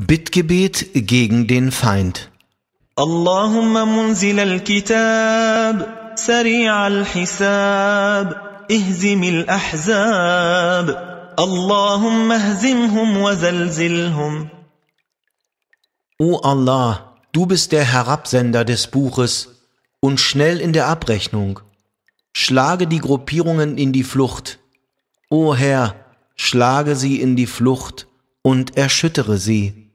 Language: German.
Bittgebet gegen den Feind. Allahumma munzil al-kitab, sari' al-hisab, ihzim al-ahzab, Allahumma hzimhum wa zalzilhum. O Allah, du bist der Herabsender des Buches und schnell in der Abrechnung. Schlage die Gruppierungen in die Flucht. O Herr, schlage sie in die Flucht und erschüttere sie.